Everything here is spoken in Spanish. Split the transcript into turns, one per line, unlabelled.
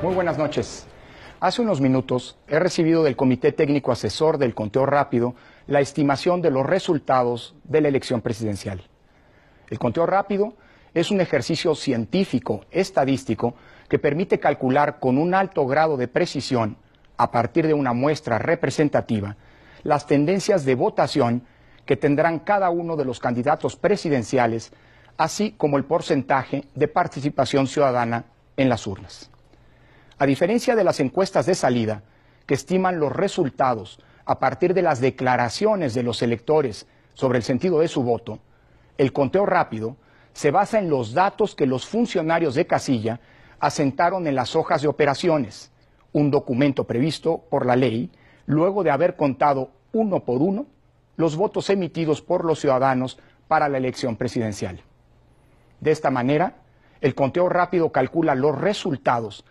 Muy buenas noches. Hace unos minutos he recibido del Comité Técnico Asesor del Conteo Rápido la estimación de los resultados de la elección presidencial. El conteo rápido es un ejercicio científico, estadístico, que permite calcular con un alto grado de precisión, a partir de una muestra representativa, las tendencias de votación que tendrán cada uno de los candidatos presidenciales, así como el porcentaje de participación ciudadana en las urnas. A diferencia de las encuestas de salida, que estiman los resultados a partir de las declaraciones de los electores sobre el sentido de su voto, el conteo rápido se basa en los datos que los funcionarios de casilla asentaron en las hojas de operaciones, un documento previsto por la ley, luego de haber contado uno por uno los votos emitidos por los ciudadanos para la elección presidencial. De esta manera, el conteo rápido calcula los resultados